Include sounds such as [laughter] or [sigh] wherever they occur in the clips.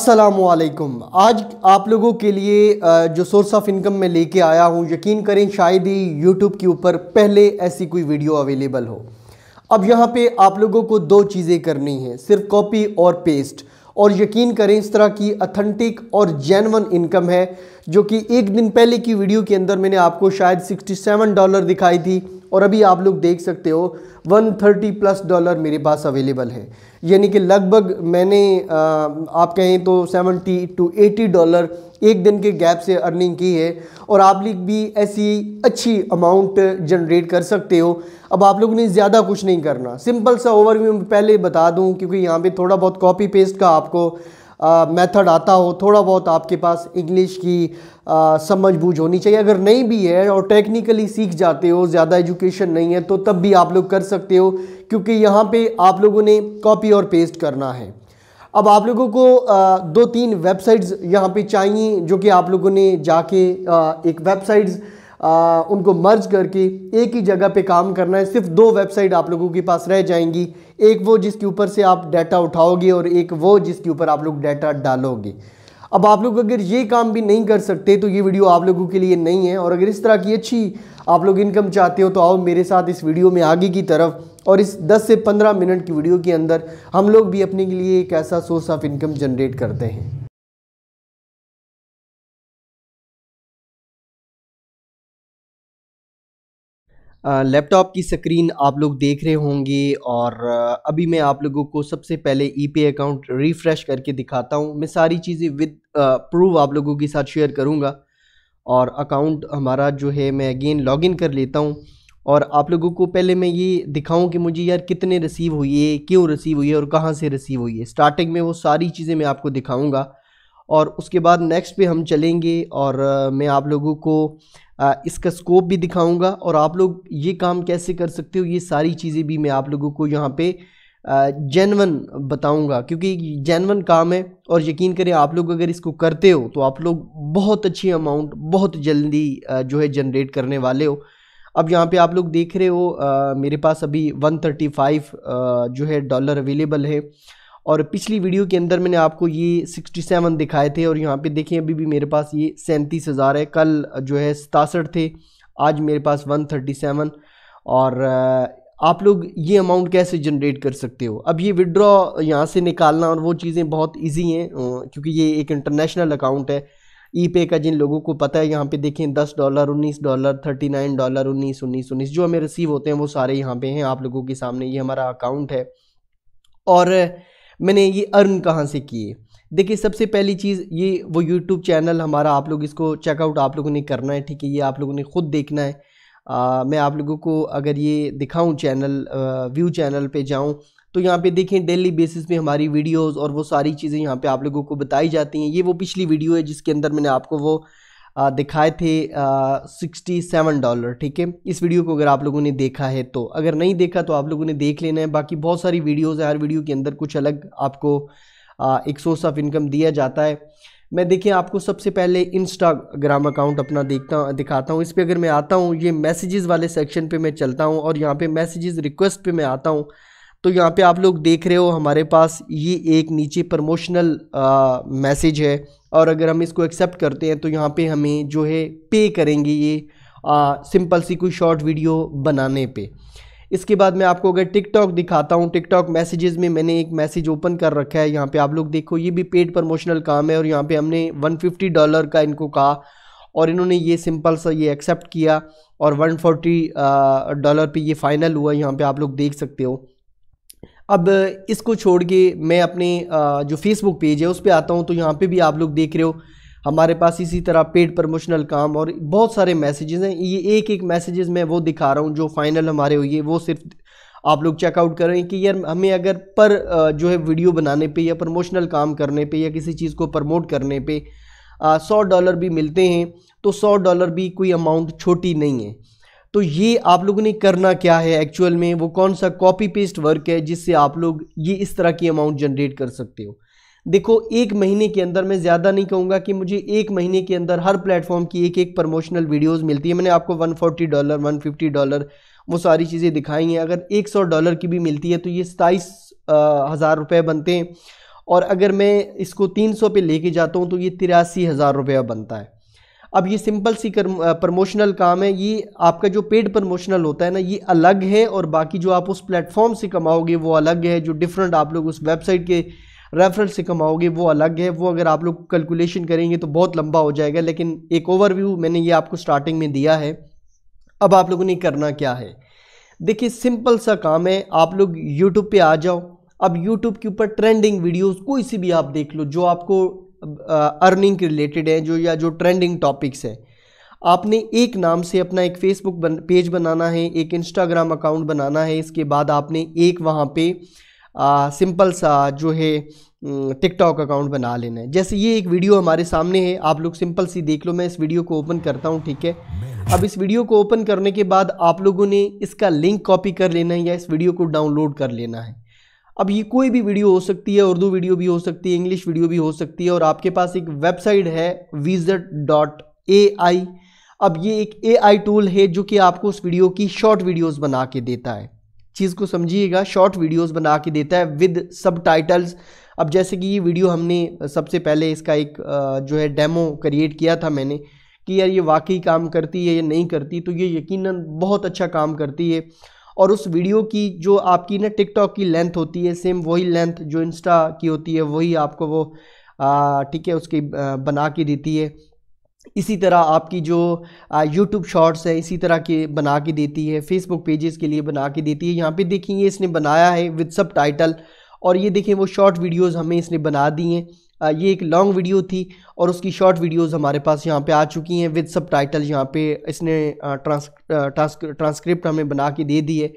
असलम आज आप लोगों के लिए जो सोर्स ऑफ इनकम मैं लेके आया हूँ यकीन करें शायद ही यूट्यूब के ऊपर पहले ऐसी कोई वीडियो अवेलेबल हो अब यहाँ पे आप लोगों को दो चीज़ें करनी हैं सिर्फ कॉपी और पेस्ट और यकीन करें इस तरह की अथेंटिक और जैनवन इनकम है जो कि एक दिन पहले की वीडियो के अंदर मैंने आपको शायद 67 डॉलर दिखाई थी और अभी आप लोग देख सकते हो 130 प्लस डॉलर मेरे पास अवेलेबल है यानी कि लगभग मैंने आप कहें तो 70 टू 80 डॉलर एक दिन के गैप से अर्निंग की है और आप लोग भी ऐसी अच्छी अमाउंट जनरेट कर सकते हो अब आप लोगों ने ज़्यादा कुछ नहीं करना सिंपल सा ओवरव्यू पहले बता दूं क्योंकि यहाँ पे थोड़ा बहुत कॉपी पेस्ट का आपको मेथड आता हो थोड़ा बहुत आपके पास इंग्लिश की समझ बूझ होनी चाहिए अगर नहीं भी है और टेक्निकली सीख जाते हो ज़्यादा एजुकेशन नहीं है तो तब भी आप लोग कर सकते हो क्योंकि यहाँ पे आप लोगों ने कॉपी और पेस्ट करना है अब आप लोगों को आ, दो तीन वेबसाइट्स यहाँ पे चाहिए जो कि आप लोगों ने जाके आ, एक वेबसाइट्स आ, उनको मर्ज करके एक ही जगह पे काम करना है सिर्फ दो वेबसाइट आप लोगों के पास रह जाएंगी एक वो जिसके ऊपर से आप डाटा उठाओगे और एक वो जिसके ऊपर आप लोग डाटा डालोगे अब आप लोग अगर ये काम भी नहीं कर सकते तो ये वीडियो आप लोगों के लिए नहीं है और अगर इस तरह की अच्छी आप लोग इनकम चाहते हो तो आओ मेरे साथ इस वीडियो में आगे की तरफ और इस 10 से 15 मिनट की वीडियो के अंदर हम लोग भी अपने के लिए एक ऐसा सोर्स ऑफ इनकम जनरेट करते हैं लैपटॉप की स्क्रीन आप लोग देख रहे होंगे और अभी मैं आप लोगों को सबसे पहले ई अकाउंट रिफ़्रेश करके दिखाता हूँ मैं सारी चीज़ें विद प्रूव आप लोगों के साथ शेयर करूँगा और अकाउंट हमारा जो है मैं अगेन लॉगिन कर लेता हूँ और आप लोगों को पहले मैं ये दिखाऊं कि मुझे यार कितने रिसीव हुई है क्यों रिसीव हुई है और कहाँ से रिसीव हुई है स्टार्टिंग में वो सारी चीज़ें मैं आपको दिखाऊंगा और उसके बाद नेक्स्ट पे हम चलेंगे और मैं आप लोगों को इसका स्कोप भी दिखाऊंगा और आप लोग ये काम कैसे कर सकते हो ये सारी चीज़ें भी मैं आप लोगों को यहाँ पे जेनवन बताऊंगा क्योंकि जेनवन काम है और यकीन करें आप लोग अगर इसको करते हो तो आप लोग बहुत अच्छी अमाउंट बहुत जल्दी जो है जनरेट करने वाले हो अब यहाँ पे आप लोग देख रहे हो मेरे पास अभी 135 जो है डॉलर अवेलेबल है और पिछली वीडियो के अंदर मैंने आपको ये 67 दिखाए थे और यहाँ पे देखें अभी भी मेरे पास ये सैंतीस हज़ार है कल जो है सतासठ थे आज मेरे पास 137 और आप लोग ये अमाउंट कैसे जनरेट कर सकते हो अब ये विड्रॉ यहाँ से निकालना और वो चीज़ें बहुत ईजी हैं क्योंकि ये एक इंटरनेशनल अकाउंट है ई पे का जिन लोगों को पता है यहाँ पे देखें दस डॉलर उन्नीस डॉलर थर्टी नाइन डॉलर उन्नीस उन्नीस उन्नीस जो हमें रिसीव होते हैं वो सारे यहाँ पे हैं आप लोगों के सामने ये हमारा अकाउंट है और मैंने ये अर्न कहाँ से किए देखिए सबसे पहली चीज़ ये वो यूट्यूब चैनल हमारा आप लोग इसको चेकआउट आप लोगों ने करना है ठीक है ये आप लोगों ने खुद देखना है आ, मैं आप लोगों को अगर ये दिखाऊं चैनल व्यू चैनल पे जाऊं तो यहाँ पे देखें डेली बेसिस पे हमारी वीडियोस और वो सारी चीज़ें यहाँ पे आप लोगों को बताई जाती हैं ये वो पिछली वीडियो है जिसके अंदर मैंने आपको वो दिखाए थे सिक्सटी सेवन डॉलर ठीक है इस वीडियो को अगर आप लोगों ने देखा है तो अगर नहीं देखा तो आप लोगों ने देख लेना है बाकी बहुत सारी वीडियोज़ है हर वीडियो के अंदर कुछ अलग आपको आ, एक सोर्स ऑफ इनकम दिया जाता है मैं देखिए आपको सबसे पहले इंस्टाग्राम अकाउंट अपना देखता हूँ दिखाता हूँ इस पर अगर मैं आता हूँ ये मैसेजेस वाले सेक्शन पे मैं चलता हूँ और यहाँ पे मैसेजेस रिक्वेस्ट पे मैं आता हूँ तो यहाँ पे आप लोग देख रहे हो हमारे पास ये एक नीचे प्रमोशनल मैसेज है और अगर हम इसको एक्सेप्ट करते हैं तो यहाँ पे हमें जो है पे करेंगे ये सिंपल सी कोई शॉर्ट वीडियो बनाने पे इसके बाद मैं आपको अगर टिकटॉक दिखाता हूँ टिकटॉक मैसेजेस में मैंने एक मैसेज ओपन कर रखा है यहाँ पे आप लोग देखो ये भी पेड प्रमोशनल काम है और यहाँ पे हमने 150 डॉलर का इनको कहा और इन्होंने ये सिंपल सा ये एक्सेप्ट किया और 140 डॉलर पे ये फ़ाइनल हुआ यहाँ पे आप लोग देख सकते हो अब इसको छोड़ के मैं अपने जो फेसबुक पेज है उस पर आता हूँ तो यहाँ पे भी आप लोग देख रहे हो हमारे पास इसी तरह पेड प्रमोशनल काम और बहुत सारे मैसेजेस हैं ये एक एक मैसेजेस मैं वो दिखा रहा हूँ जो फाइनल हमारे हुई है वो सिर्फ आप लोग चेकआउट कर रहे हैं कि यार हमें अगर पर जो है वीडियो बनाने पे या प्रमोशनल काम करने पे या किसी चीज़ को प्रमोट करने पे सौ डॉलर भी मिलते हैं तो सौ डॉलर भी कोई अमाउंट छोटी नहीं है तो ये आप लोगों ने करना क्या है एक्चुअल में वो कौन सा कॉपी पेस्ट वर्क है जिससे आप लोग ये इस तरह की अमाउंट जनरेट कर सकते हो देखो एक महीने के अंदर मैं ज़्यादा नहीं कहूँगा कि मुझे एक महीने के अंदर हर प्लेटफॉर्म की एक एक प्रमोशनल वीडियोस मिलती है मैंने आपको 140 डॉलर 150 डॉलर वो सारी चीज़ें दिखाई हैं अगर 100 डॉलर की भी मिलती है तो ये सताईस हज़ार रुपये बनते हैं और अगर मैं इसको 300 पे लेके जाता हूँ तो ये तिरासी हज़ार रुपया बनता है अब ये सिंपल सी कर, प्रमोशनल काम है ये आपका जो पेड प्रमोशनल होता है ना ये अलग है और बाकी जो आप उस प्लेटफॉर्म से कमाओगे वो अलग है जो डिफरेंट आप लोग उस वेबसाइट के रेफरल से कमाओगे वो अलग है वो अगर आप लोग कैलकुलेशन करेंगे तो बहुत लंबा हो जाएगा लेकिन एक ओवरव्यू मैंने ये आपको स्टार्टिंग में दिया है अब आप लोगों ने करना क्या है देखिए सिंपल सा काम है आप लोग यूट्यूब पर आ जाओ अब यूट्यूब के ऊपर ट्रेंडिंग वीडियोस कोई सी भी आप देख लो जो आपको अर्निंग रिलेटेड हैं जो या जो ट्रेंडिंग टॉपिक्स हैं आपने एक नाम से अपना एक फेसबुक बन, पेज बनाना है एक इंस्टाग्राम अकाउंट बनाना है इसके बाद आपने एक वहाँ पे आ, सिंपल सा जो है टिकटॉक अकाउंट बना लेना है जैसे ये एक वीडियो हमारे सामने है आप लोग सिंपल सी देख लो मैं इस वीडियो को ओपन करता हूँ ठीक है अब इस वीडियो को ओपन करने के बाद आप लोगों ने इसका लिंक कॉपी कर लेना है या इस वीडियो को डाउनलोड कर लेना है अब ये कोई भी वीडियो हो सकती है उर्दू वीडियो भी हो सकती है इंग्लिश वीडियो भी हो सकती है और आपके पास एक वेबसाइट है विजट डॉट ए आई अब ये एक ए आई टूल है जो कि आपको उस वीडियो की शॉर्ट वीडियोज़ बना के देता है चीज़ को समझिएगा शॉर्ट वीडियोज़ बना के देता है विद सब टाइटल्स अब जैसे कि ये वीडियो हमने सबसे पहले इसका एक जो है डेमो क्रिएट किया था मैंने कि यार ये वाकई काम करती है या नहीं करती तो ये यकीनन बहुत अच्छा काम करती है और उस वीडियो की जो आपकी ना टिकटॉक की लेंथ होती है सेम वही लेंथ जो इंस्टा की होती है वही आपको वो ठीक है उसकी बना के देती है इसी तरह आपकी जो यूट्यूब शॉर्ट्स है इसी तरह की बना के देती है फेसबुक पेजेस के लिए बना के देती है यहाँ पे देखिए इसने बनाया है विद सब टाइटल और ये देखें वो शॉर्ट वीडियोस हमें इसने बना दी हैं ये एक लॉन्ग वीडियो थी और उसकी शॉर्ट वीडियोस हमारे पास यहाँ पे आ चुकी हैं विद सब टाइटल यहाँ पे इसने ट्रांस ट्रांस ट्रांसक्रिप्ट हमें बना के दे दी है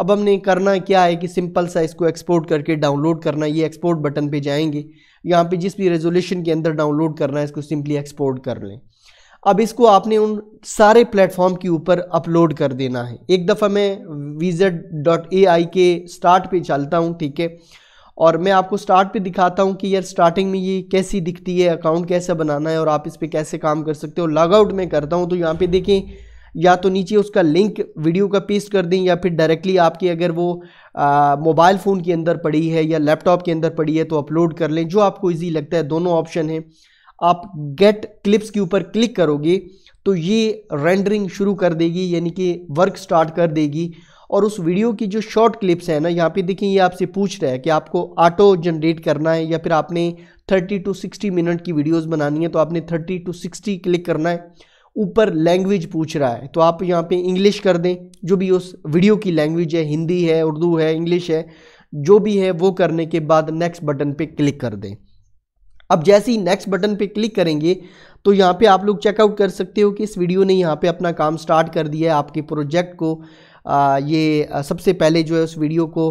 अब हमने करना क्या है कि सिंपल सा इसको एक्सपोर्ट करके डाउनलोड करना ये एक्सपोर्ट बटन पे जाएंगे यहाँ पे जिस भी रेजोल्यूशन के अंदर डाउनलोड करना है इसको सिंपली एक्सपोर्ट कर लें अब इसको आपने उन सारे प्लेटफॉर्म के ऊपर अपलोड कर देना है एक दफ़ा मैं वीजेड डॉट ए आई के स्टार्ट पे चलता हूँ ठीक है और मैं आपको स्टार्ट पे दिखाता हूँ कि यार स्टार्टिंग में ये कैसी दिखती है अकाउंट कैसे बनाना है और आप इस पर कैसे काम कर सकते हो लॉगआउट में करता हूँ तो यहाँ पे देखें या तो नीचे उसका लिंक वीडियो का पेस्ट कर दें या फिर डायरेक्टली आपकी अगर वो मोबाइल फ़ोन के अंदर पड़ी है या लैपटॉप के अंदर पड़ी है तो अपलोड कर लें जो आपको ईजी लगता है दोनों ऑप्शन हैं आप गेट क्लिप्स के ऊपर क्लिक करोगे तो ये रेंडरिंग शुरू कर देगी यानी कि वर्क स्टार्ट कर देगी और उस वीडियो की जो शॉर्ट क्लिप्स है ना यहाँ पे देखिए ये आपसे पूछ रहा है कि आपको ऑटो जनरेट करना है या फिर आपने 30 टू 60 मिनट की वीडियोस बनानी है तो आपने 30 टू 60 क्लिक करना है ऊपर लैंग्वेज पूछ रहा है तो आप यहाँ पे इंग्लिश कर दें जो भी उस वीडियो की लैंग्वेज है हिंदी है उर्दू है इंग्लिश है जो भी है वो करने के बाद नेक्स्ट बटन पर क्लिक कर दें अब जैसे ही नेक्स्ट बटन पे क्लिक करेंगे तो यहाँ पे आप लोग चेकआउट कर सकते हो कि इस वीडियो ने यहाँ पे अपना काम स्टार्ट कर दिया है आपके प्रोजेक्ट को ये सबसे पहले जो है उस वीडियो को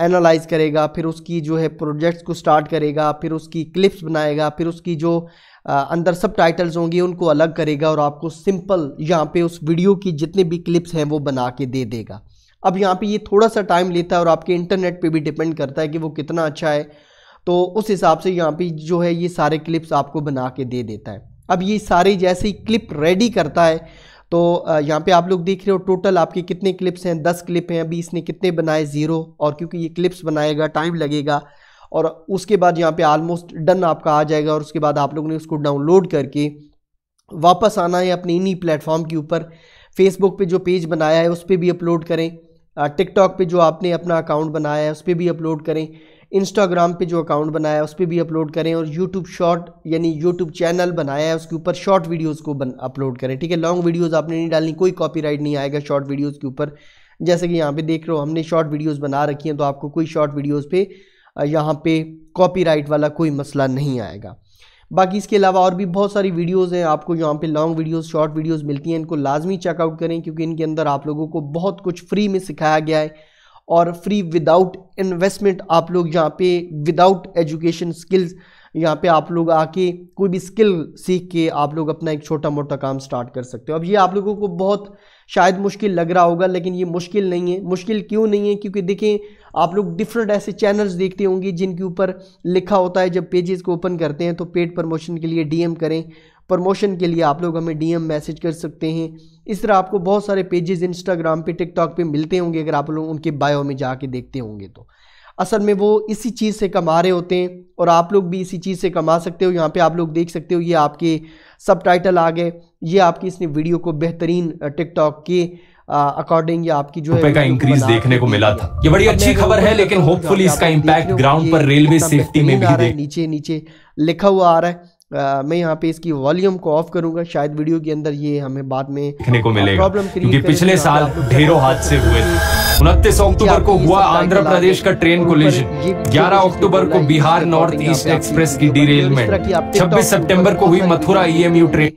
एनालाइज करेगा फिर उसकी जो है प्रोजेक्ट्स को स्टार्ट करेगा फिर उसकी क्लिप्स बनाएगा फिर उसकी जो अंदर सब टाइटल्स होंगे उनको अलग करेगा और आपको सिंपल यहाँ पे उस वीडियो की जितने भी क्लिप्स हैं वो बना के दे देगा अब यहाँ पे ये थोड़ा सा टाइम लेता है और आपके इंटरनेट पे भी डिपेंड करता है कि वो कितना अच्छा है तो उस हिसाब से यहाँ पे जो है ये सारे क्लिप्स आपको बना के दे देता है अब ये सारे जैसे ही क्लिप रेडी करता है तो यहाँ पे आप लोग देख रहे हो टोटल आपके कितने क्लिप्स हैं दस क्लिप हैं अभी इसने कितने बनाए ज़ीरो और क्योंकि ये क्लिप्स बनाएगा टाइम लगेगा और उसके बाद यहाँ पे आलमोस्ट डन आपका आ जाएगा और उसके बाद आप लोग ने उसको डाउनलोड करके वापस आना है अपने इन्हीं प्लेटफॉर्म के ऊपर फेसबुक पे जो पेज बनाया है उस पर भी अपलोड करें टिकटॉक पे जो आपने अपना अकाउंट बनाया है उस पर भी अपलोड करें इंस्टाग्राम पे जो अकाउंट बनाया है उस पर भी अपलोड करें और यूट्यूब शॉर्ट यानी यूट्यूब चैनल बनाया है उसके ऊपर शॉर्ट वीडियोज़ को अपलोड करें ठीक है लॉन्ग वीडियोज़ आपने नहीं डालनी कोई कॉपीराइट नहीं आएगा शॉर्ट वीडियोज़ के ऊपर जैसे कि यहाँ पे देख रहे हो हमने शॉर्ट वीडियोज़ बना रखी हैं तो आपको कोई शॉर्ट वीडियोज़ पे यहाँ पे कॉपीराइट वाला कोई मसला नहीं आएगा बाकी इसके अलावा और भी बहुत सारी वीडियोस हैं आपको यहाँ पे लॉन्ग वीडियोस शॉर्ट वीडियोस मिलती हैं इनको लाजमी चेकआउट करें क्योंकि इनके अंदर आप लोगों को बहुत कुछ फ्री में सिखाया गया है और फ्री विदाउट इन्वेस्टमेंट आप लोग यहाँ पे विदाउट एजुकेशन स्किल्स यहाँ पे आप लोग आके कोई भी स्किल सीख के आप लोग अपना एक छोटा मोटा काम स्टार्ट कर सकते हो अब ये आप लोगों को बहुत शायद मुश्किल लग रहा होगा लेकिन ये मुश्किल नहीं है मुश्किल क्यों नहीं है क्योंकि देखें आप लोग डिफरेंट ऐसे चैनल्स देखते होंगे जिनके ऊपर लिखा होता है जब पेजेस को ओपन करते हैं तो पेड प्रमोशन के लिए डीएम करें प्रमोशन के लिए आप लोग हमें डीएम मैसेज कर सकते हैं इस तरह आपको बहुत सारे पेजेस इंस्टाग्राम पे टिकटॉक पे मिलते होंगे अगर आप लोग उनके बायो में जाके देखते होंगे तो असल में वो इसी चीज़ से कमा रहे होते हैं और आप लोग भी इसी चीज़ से कमा सकते हो यहाँ पे आप लोग देख सकते हो ये आपके सब टाइटल आ गए ये आपकी इसने वीडियो को बेहतरीन टिकटॉक के अकॉर्डिंग या आपकी जो है का इंक्रीज देखने को मिला था ये बड़ी अच्छी खबर है लेकिन होपफुली इसका इम्पैक्ट ग्राउंड पर रेलवे सेफ्टी में भी नीचे नीचे लिखा हुआ आ रहा है Uh, मैं यहाँ पे इसकी वॉल्यूम को ऑफ करूंगा शायद वीडियो के अंदर ये हमें बाद में देखने को मिलेगा क्योंकि पिछले साल ढेरों हादसे हुए थे उनतीस अक्टूबर को हुआ आंध्र प्रदेश का ट्रेन कोलिजन 11 अक्टूबर को बिहार नॉर्थ ईस्ट एक्सप्रेस की डी डीरेलमेंट छब्बीस सितंबर को हुई मथुरा ई ट्रेन e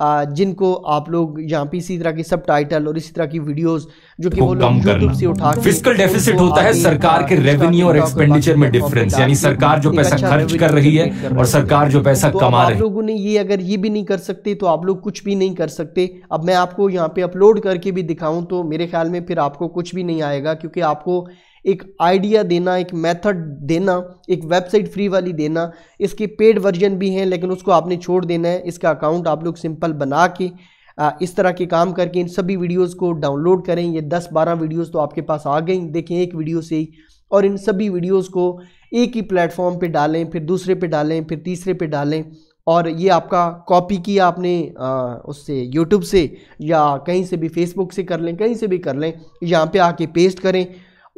जिनको आप लोग यहाँ पे इसी तरह की सब टाइटल और इसी तरह की वीडियोस जो कि तो वो लोग से उठा फिजिकल डेफिसिट होता है सरकार के रेवेन्यू और एक्सपेंडिचर में डिफरेंस यानी अच्छा सरकार जो पैसा खर्च कर रही है और सरकार जो तो पैसा कमा रही है लोगों ने ये अगर ये भी नहीं कर सकते तो आप लोग कुछ भी नहीं कर सकते अब मैं आपको यहाँ पे अपलोड करके भी दिखाऊं तो मेरे ख्याल में फिर आपको कुछ भी नहीं आएगा क्योंकि आपको एक आइडिया देना एक मेथड देना एक वेबसाइट फ्री वाली देना इसके पेड वर्जन भी हैं लेकिन उसको आपने छोड़ देना है इसका अकाउंट आप लोग सिंपल बना के इस तरह के काम करके इन सभी वीडियोस को डाउनलोड करें ये 10-12 वीडियोस तो आपके पास आ गई देखें एक वीडियो से ही और इन सभी वीडियोस को एक ही प्लेटफॉर्म पे डालें फिर दूसरे पे डालें फिर तीसरे पे डालें और ये आपका कॉपी किया आपने आ, उससे यूट्यूब से या कहीं से भी फेसबुक से कर लें कहीं से भी कर लें यहाँ पे आके पेस्ट करें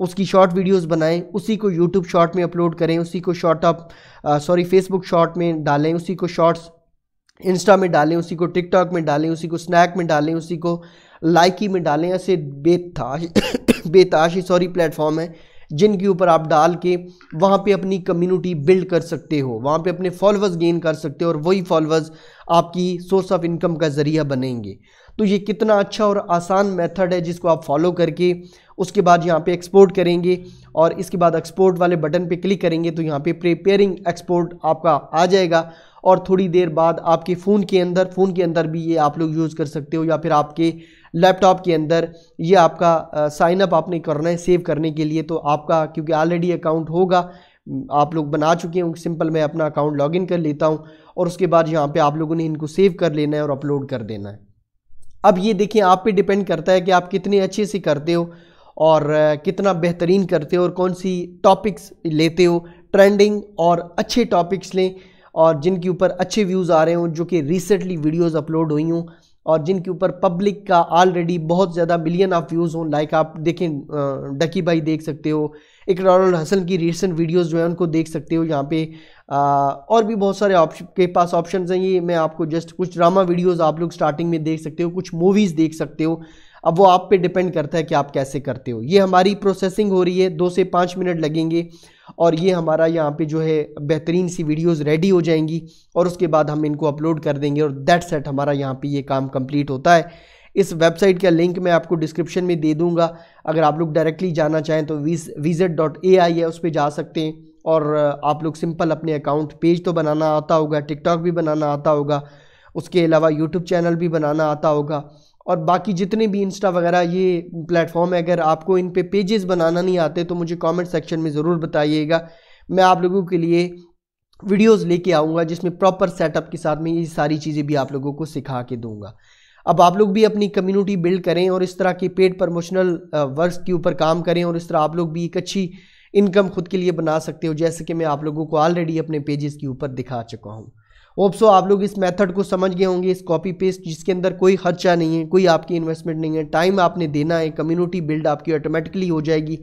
उसकी शॉर्ट वीडियोस बनाएं उसी को यूट्यूब शॉर्ट में अपलोड करें उसी को शॉर्ट आप सॉरी फेसबुक शॉर्ट में डालें उसी को शॉर्ट्स इंस्टा में डालें उसी को टिकटॉक में डालें उसी को स्नैक में डालें उसी को लाइकी में डालें ऐसे बेताश [coughs] बेताशी सॉरी प्लेटफॉर्म है जिनके ऊपर आप डाल के वहाँ पे अपनी कम्युनिटी बिल्ड कर सकते हो वहाँ पे अपने फॉलोअर्स गेन कर सकते हो और वही फॉलोअर्स आपकी सोर्स ऑफ इनकम का ज़रिया बनेंगे तो ये कितना अच्छा और आसान मेथड है जिसको आप फॉलो करके उसके बाद यहाँ पे एक्सपोर्ट करेंगे और इसके बाद एक्सपोर्ट वाले बटन पे क्लिक करेंगे तो यहाँ पे प्रिपेयरिंग एक्सपोर्ट आपका आ जाएगा और थोड़ी देर बाद आपके फ़ोन के अंदर फ़ोन के अंदर भी ये आप लोग यूज़ कर सकते हो या फिर आपके लैपटॉप के अंदर ये आपका साइनअप आपने करना है सेव करने के लिए तो आपका क्योंकि ऑलरेडी अकाउंट होगा आप लोग बना चुके हैं सिंपल मैं अपना अकाउंट लॉगिन कर लेता हूँ और उसके बाद यहाँ पे आप लोगों ने इनको सेव कर लेना है और अपलोड कर देना है अब ये देखिए आप पे डिपेंड करता है कि आप कितने अच्छे से करते हो और कितना बेहतरीन करते हो और कौन सी टॉपिक्स लेते हो ट्रेंडिंग और अच्छे टॉपिक्स लें और जिनके ऊपर अच्छे व्यूज़ आ रहे हों जो कि रिसेंटली वीडियोस अपलोड हुई हों और जिनके ऊपर पब्लिक का ऑलरेडी बहुत ज़्यादा मिलियन ऑफ व्यूज़ हों लाइक आप देखें डकी भाई देख सकते हो इकरार हसन की रिसेंट वीडियोज़ जो है उनको देख सकते हो यहाँ पे और भी बहुत सारे ऑप्शन के पास ऑप्शन हैं ये मैं आपको जस्ट कुछ ड्रामा वीडियोस आप लोग स्टार्टिंग में देख सकते हो कुछ मूवीज़ देख सकते हो अब वो आप पे डिपेंड करता है कि आप कैसे करते हो ये हमारी प्रोसेसिंग हो रही है दो से पाँच मिनट लगेंगे और ये हमारा यहाँ पे जो है बेहतरीन सी वीडियोस रेडी हो जाएंगी और उसके बाद हम इनको अपलोड कर देंगे और दैट सेट हमारा यहाँ पे ये काम कंप्लीट होता है इस वेबसाइट का लिंक मैं आपको डिस्क्रिप्शन में दे दूँगा अगर आप लोग डायरेक्टली जाना चाहें तो वीज विजिट डॉट ए आई है उस पर जा सकते हैं और आप लोग सिंपल अपने अकाउंट पेज तो बनाना आता होगा टिकटॉक भी बनाना आता होगा उसके अलावा यूट्यूब चैनल भी बनाना आता होगा और बाकी जितने भी इंस्टा वगैरह ये प्लेटफॉर्म है अगर आपको इन पे पेजेस बनाना नहीं आते तो मुझे कमेंट सेक्शन में ज़रूर बताइएगा मैं आप लोगों के लिए वीडियोस लेके आऊँगा जिसमें प्रॉपर सेटअप के साथ में ये सारी चीज़ें भी आप लोगों को सिखा के दूंगा अब आप लोग भी अपनी कम्युनिटी बिल्ड करें और इस तरह के पेड प्रमोशनल वर्क के ऊपर काम करें और इस तरह आप लोग भी एक अच्छी इनकम खुद के लिए बना सकते हो जैसे कि मैं आप लोगों को ऑलरेडी अपने पेजेस के ऊपर दिखा चुका हूँ ओप्सो आप लोग इस मेथड को समझ गए होंगे इस कॉपी पेस्ट जिसके अंदर कोई खर्चा नहीं है कोई आपकी इन्वेस्टमेंट नहीं है टाइम आपने देना है कम्युनिटी बिल्ड आपकी ऑटोमेटिकली हो जाएगी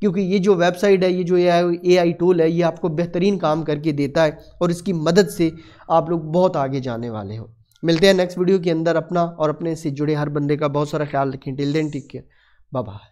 क्योंकि ये जो वेबसाइट है ये जो ए आई टूल है ये आपको बेहतरीन काम करके देता है और इसकी मदद से आप लोग बहुत आगे जाने वाले हो मिलते हैं नेक्स्ट वीडियो के अंदर अपना और अपने से जुड़े हर बंदे का बहुत सारा ख्याल रखें till then take care bye